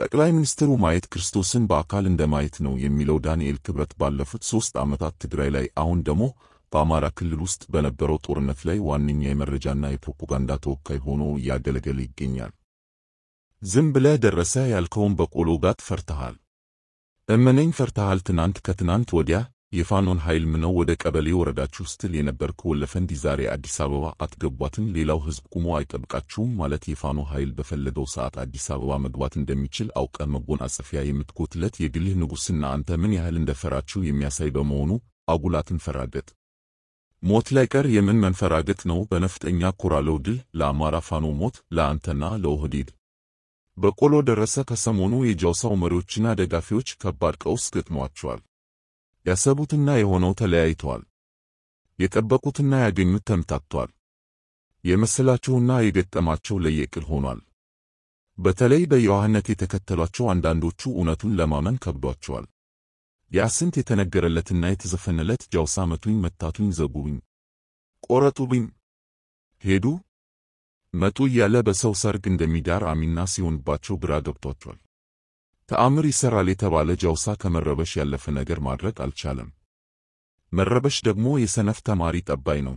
ጠቅላይ ሚኒስትሩ ማየት ክርስቶስን በአካል እንደማየት ነው የሚለው ዳንኤል ክብረት ባለፉት ሶስት ዓመታት ትግራይ ላይ አሁን ደግሞ በአማራ ክልል ውስጥ በነበረው ጦርነት ላይ ዋነኛ የመረጃና የፕሮፓጋንዳ ተወካይ ሆኖ እያገለገለ ይገኛል። ዝም ብለህ ደረሰ ያልከውን በቆሎ ጋት ፈርተሃል። እመነኝ ፈርተሃል። ትናንት ከትናንት ወዲያ የፋኖን ኃይል ምነው ወደ ቀበሌ ወረዳችሁ ስትል የነበርክ ወለፈንዲ ዛሬ አዲስ አበባ አትገቧትን፣ ሌላው ህዝብ ቁሞ አይጠብቃችሁም ማለት የፋኖ ኃይል በፈለገው ሰዓት አዲስ አበባ መግባት እንደሚችል አውቀ መጎናጸፊያ የምትጎትለት የግልህ ንጉሥና አንተ ምን ያህል እንደፈራችሁ የሚያሳይ በመሆኑ አጉላትን ፈራገጥ ሞት ላይ ቀር የምን መንፈራገጥ ነው? በነፍጠኛ ኮራለው ድል ለአማራ ፋኖ ሞት ለአንተና ለኦህዴድ በቆሎ ደረሰ። ከሰሞኑ የጃውሳው መሪዎችና ደጋፊዎች ከባድ ቀውስ ገጥሟቸዋል። ያሰቡትና የሆነው ተለያይተዋል። የጠበቁትና ያገኙት ተምታቷል። የመሰላቸውና የገጠማቸው ለየቅል ሆኗል። በተለይ በየዋህነት የተከተሏቸው አንዳንዶቹ እውነቱን ለማመን ከብዷቸዋል። የአስንት የተነገረለትና የተዘፈነለት ጃውሳ መቱኝ መታቱኝ፣ ዘጉብኝ፣ ቆረጡብኝ፣ ሄዱ መጡ እያለ በሰው ሰርግ እንደሚዳር አሚና ሲሆንባቸው ግራ ገብቷቸዋል። ተአምር ይሰራል የተባለ ጃውሳ ከመረበሽ ያለፈ ነገር ማድረግ አልቻለም። መረበሽ ደግሞ የሰነፍ ተማሪ ጠባይ ነው።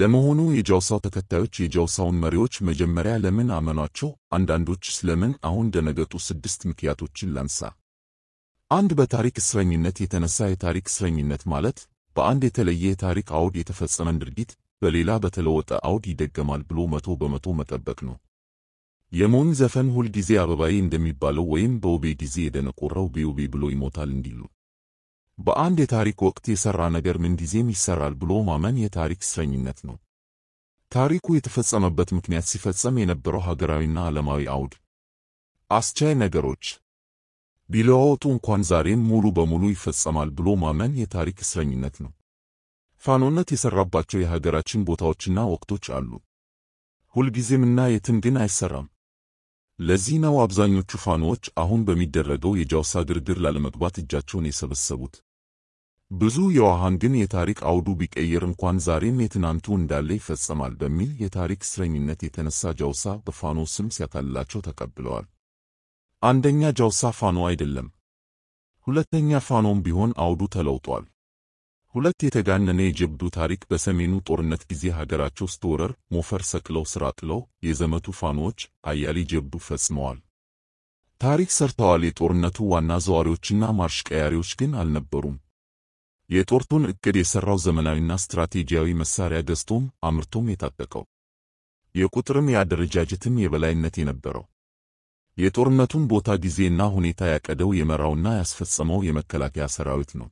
ለመሆኑ የጃውሳው ተከታዮች የጀውሳውን መሪዎች መጀመሪያ ለምን አመኗቸው? አንዳንዶች ስለምን አሁን ደነገጡ? ስድስት ምክንያቶችን ላንሳ። አንድ በታሪክ እስረኝነት የተነሳ የታሪክ እስረኝነት ማለት በአንድ የተለየ የታሪክ አውድ የተፈጸመን ድርጊት በሌላ በተለወጠ አውድ ይደገማል ብሎ መቶ በመቶ መጠበቅ ነው። የሞን ዘፈን ሁል ጊዜ አበባዬ እንደሚባለው ወይም በውቤ ጊዜ የደነቆረው በውቤ ብሎ ይሞታል እንዲሉ በአንድ የታሪክ ወቅት የሠራ ነገር ምንጊዜም ይሠራል ብሎ ማመን የታሪክ እስረኝነት ነው። ታሪኩ የተፈጸመበት ምክንያት ሲፈጸም የነበረው ሀገራዊና ዓለማዊ አውድ አስቻይ ነገሮች ቢለዋወጡ እንኳን ዛሬም ሙሉ በሙሉ ይፈጸማል ብሎ ማመን የታሪክ እስረኝነት ነው። ፋኖነት የሠራባቸው የሀገራችን ቦታዎችና ወቅቶች አሉ። ሁልጊዜምና የትም ግን አይሠራም። ለዚህ ነው አብዛኞቹ ፋኖች አሁን በሚደረገው የጃውሳ ድርድር ላለመግባት እጃቸውን የሰበሰቡት። ብዙ የዋሃን ግን የታሪክ አውዱ ቢቀየር እንኳን ዛሬም የትናንቱ እንዳለ ይፈጸማል በሚል የታሪክ እስረኝነት የተነሳ ጃውሳ በፋኖ ስም ሲያታልላቸው ተቀብለዋል። አንደኛ ጃውሳ ፋኖ አይደለም። ሁለተኛ ፋኖም ቢሆን አውዱ ተለውጧል። ሁለት የተጋነነ የጀብዱ ታሪክ በሰሜኑ ጦርነት ጊዜ ሀገራቸው ስትወረር ሞፈር ሰቅለው ስራጥለው ጥለው የዘመቱ ፋኖዎች አያሌ ጀብዱ ፈጽመዋል። ታሪክ ሰርተዋል። የጦርነቱ ዋና ዘዋሪዎችና ማርሽ ቀያሪዎች ግን አልነበሩም። የጦርቱን እቅድ የሠራው ዘመናዊና ስትራቴጂያዊ መሣሪያ ገዝቶም አምርቶም የታጠቀው የቁጥርም የአደረጃጀትም የበላይነት የነበረው የጦርነቱን ቦታ ጊዜና ሁኔታ ያቀደው የመራውና ያስፈጸመው የመከላከያ ሰራዊት ነው።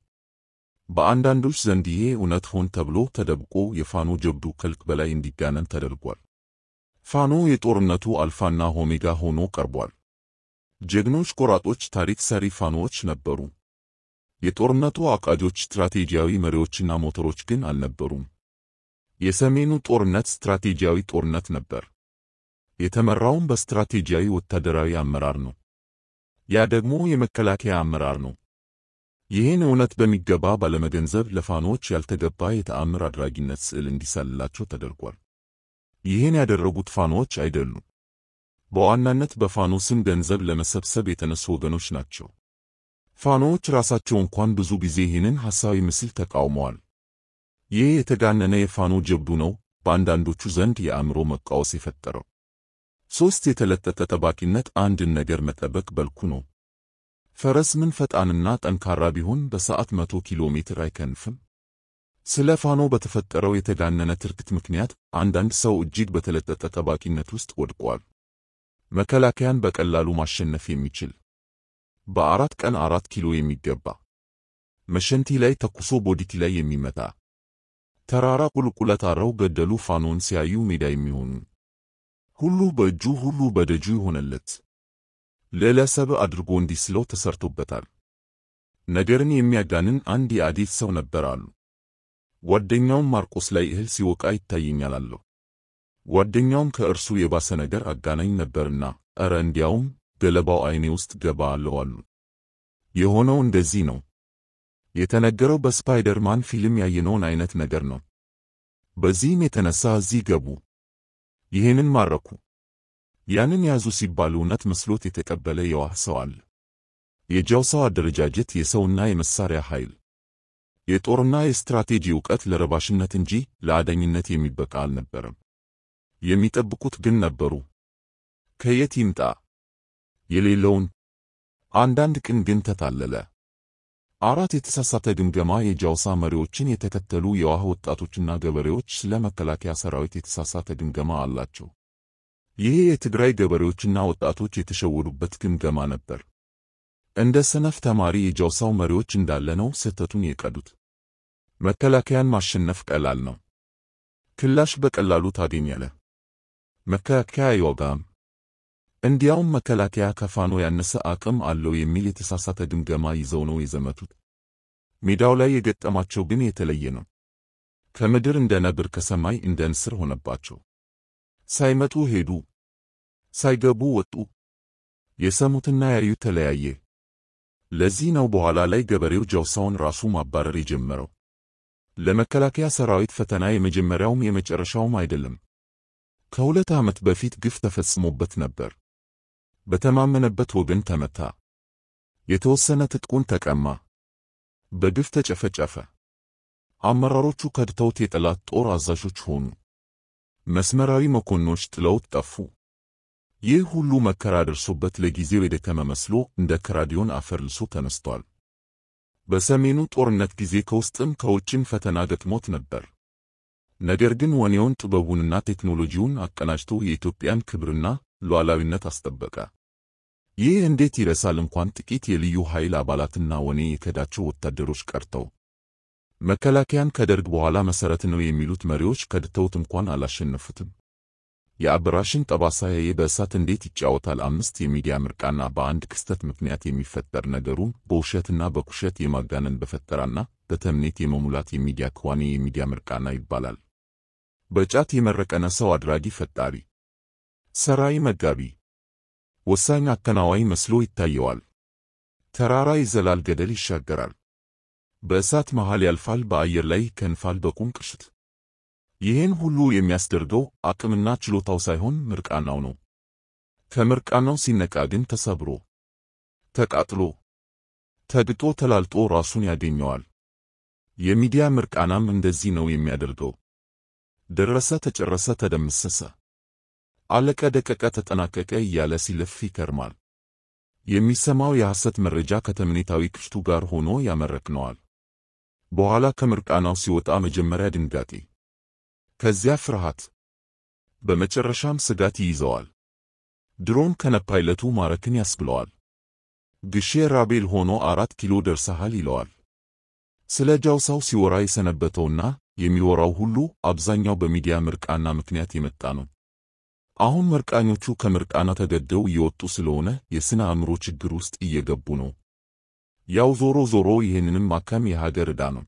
በአንዳንዶች ዘንድ ይሄ እውነት ሆን ተብሎ ተደብቆ የፋኖ ጀብዱ ከልክ በላይ እንዲጋነን ተደርጓል። ፋኖ የጦርነቱ አልፋና ኦሜጋ ሆኖ ቀርቧል። ጀግኖች ቆራጦች፣ ታሪክ ሰሪ ፋኖዎች ነበሩ። የጦርነቱ አቃጆች፣ ስትራቴጂያዊ መሪዎችና ሞተሮች ግን አልነበሩም። የሰሜኑ ጦርነት ስትራቴጂያዊ ጦርነት ነበር። የተመራውም በስትራቴጂያዊ ወታደራዊ አመራር ነው። ያ ደግሞ የመከላከያ አመራር ነው። ይህን እውነት በሚገባ ባለመገንዘብ ለፋኖች ያልተገባ የተአምር አድራጊነት ስዕል እንዲሰልላቸው ተደርጓል። ይህን ያደረጉት ፋኖች አይደሉም። በዋናነት በፋኖ ስም ገንዘብ ለመሰብሰብ የተነሱ ወገኖች ናቸው። ፋኖዎች ራሳቸው እንኳን ብዙ ጊዜ ይህንን ሐሳዊ ምስል ተቃውመዋል። ይህ የተጋነነ የፋኖ ጀብዱ ነው በአንዳንዶቹ ዘንድ የአእምሮ መቃወስ የፈጠረው። ሦስት የተለጠጠ ጠባቂነት አንድን ነገር መጠበቅ በልኩ ነው። ፈረስ ምን ፈጣንና ጠንካራ ቢሆን በሰዓት መቶ ኪሎ ሜትር አይከንፍም? ስለ ፋኖ በተፈጠረው የተጋነነ ትርክት ምክንያት አንዳንድ ሰው እጅግ በተለጠጠ ጠባቂነት ውስጥ ወድቋል። መከላከያን በቀላሉ ማሸነፍ የሚችል በአራት ቀን አራት ኪሎ የሚገባ መሸንቲ ላይ ተኩሶ ቦዲቲ ላይ የሚመታ ተራራ ቁልቁለት አረው ገደሉ ፋኖን ሲያዩ ሜዳ የሚሆኑ ሁሉ በእጁ ሁሉ በደጁ ይሆነለት ለለሰብ አድርጎ እንዲስለው ተሰርቶበታል። ነገርን የሚያጋንን አንድ የአዲት ሰው ነበር አሉ። ጓደኛውም ማርቆስ ላይ እህል ሲወቃ ይታየኛል አለው። ጓደኛውም ከእርሱ የባሰ ነገር አጋናኝ ነበርና ኧረ እንዲያውም ገለባው አይኔ ውስጥ ገባ አለው አሉ። የሆነው እንደዚህ ነው። የተነገረው በስፓይደርማን ፊልም ያየነውን አይነት ነገር ነው። በዚህም የተነሳ እዚህ ገቡ። ይህንን ማረኩ። ያንን ያዙ ሲባሉ እውነት መስሎት የተቀበለ የዋህ ሰው አለ። የጃውሳው አደረጃጀት የሰውና የመሳሪያ ኃይል፣ የጦርና የስትራቴጂ ዕውቀት ለረባሽነት እንጂ ለአደኝነት የሚበቃ አልነበረም። የሚጠብቁት ግን ነበሩ። ከየት ይምጣ የሌለውን አንዳንድ ቅን ግን ተታለለ። አራት የተሳሳተ ግምገማ የጃውሳ መሪዎችን የተከተሉ የዋህ ወጣቶችና ገበሬዎች ስለ መከላከያ ሰራዊት የተሳሳተ ግምገማ አላቸው። ይሄ የትግራይ ገበሬዎችና ወጣቶች የተሸወዱበት ግምገማ ነበር። እንደ ሰነፍ ተማሪ የጃውሳው መሪዎች እንዳለ ነው ስህተቱን የቀዱት። መከላከያን ማሸነፍ ቀላል ነው። ክላሽ በቀላሉ ታገኛለህ። መከላከያ አይዋጋም። እንዲያውም መከላከያ ከፋኖ ያነሰ አቅም አለው የሚል የተሳሳተ ግምገማ ይዘው ነው የዘመቱት። ሜዳው ላይ የገጠማቸው ግን የተለየ ነው። ከምድር እንደ ነብር ከሰማይ እንደ ንስር ሆነባቸው። ሳይመጡ ሄዱ፣ ሳይገቡ ወጡ። የሰሙትና ያዩት ተለያየ። ለዚህ ነው በኋላ ላይ ገበሬው ጀውሳውን ራሱ ማባረር የጀመረው። ለመከላከያ ሰራዊት ፈተና የመጀመሪያውም የመጨረሻውም አይደለም። ከሁለት ዓመት በፊት ግፍ ተፈጽሞበት ነበር። በተማመነበት ወገን ተመታ። የተወሰነ ትጥቁን ተቀማ። በግፍ ተጨፈጨፈ። አመራሮቹ ከድተውት የጠላት ጦር አዛዦች ሆኑ። መስመራዊ መኮንኖች ጥለውት ጠፉ። ይህ ሁሉ መከራ ደርሶበት ለጊዜው የደከመ መስሎ እንደ ከራዲዮን አፈር ልሶ ተነስቷል። በሰሜኑ ጦርነት ጊዜ ከውስጥም ከውጭም ፈተና ገጥሞት ነበር። ነገር ግን ወኔውን ጥበቡንና ቴክኖሎጂውን አቀናጅቶ የኢትዮጵያን ክብርና ሉዓላዊነት አስጠበቀ። ይህ እንዴት ይረሳል? እንኳን ጥቂት የልዩ ኃይል አባላትና ወኔ የከዳቸው ወታደሮች ቀርተው መከላከያን ከደርግ በኋላ መሰረት ነው የሚሉት መሪዎች ከድተውት እንኳን አላሸነፉትም። የአበራሽን ጠባሳ ያየ በእሳት እንዴት ይጫወታል? አምስት የሚዲያ ምርቃና በአንድ ክስተት ምክንያት የሚፈጠር ነገሩን በውሸትና በኩሸት የማጋነን በፈጠራና በተምኔት የመሙላት የሚዲያ ክዋኔ የሚዲያ ምርቃና ይባላል። በጫት የመረቀነ ሰው አድራጊ፣ ፈጣሪ፣ ሰራይ፣ መጋቢ፣ ወሳኝ አከናዋይ መስሎ ይታየዋል። ተራራ ይዘላል፣ ገደል ይሻገራል። በእሳት መሃል ያልፋል፣ በአየር ላይ ይከንፋል በቁም ቅሽት! ይህን ሁሉ የሚያስደርገው አቅምና ችሎታው ሳይሆን ምርቃናው ነው። ከምርቃናው ሲነቃ ግን ተሰብሮ፣ ተቃጥሎ፣ ተግጦ፣ ተላልጦ ራሱን ያገኘዋል። የሚዲያ ምርቃናም እንደዚህ ነው የሚያደርገው። ደረሰ፣ ተጨረሰ፣ ተደመሰሰ፣ አለቀ፣ ደቀቀ፣ ተጠናቀቀ እያለ ሲለፍ ይከርማል። የሚሰማው የሐሰት መረጃ ከተምኔታዊ ቅሽቱ ጋር ሆኖ ያመረክነዋል። በኋላ ከምርቃናው ሲወጣ መጀመሪያ ድንጋጤ፣ ከዚያ ፍርሃት፣ በመጨረሻም ስጋት ይይዘዋል። ድሮን ከነፓይለቱ ማረክን ያስብለዋል። ግሼ ራቤል ሆኖ አራት ኪሎ ደርሰሃል ይለዋል። ስለ ጃውሳው ሲወራ የሰነበተውና የሚወራው ሁሉ አብዛኛው በሚዲያ ምርቃና ምክንያት የመጣ ነው። አሁን መርቃኞቹ ከምርቃና ተገደው እየወጡ ስለሆነ የሥነ አእምሮ ችግር ውስጥ እየገቡ ነው። ያው ዞሮ ዞሮ ይህንንም ማከም የሀገር ዕዳ ነው።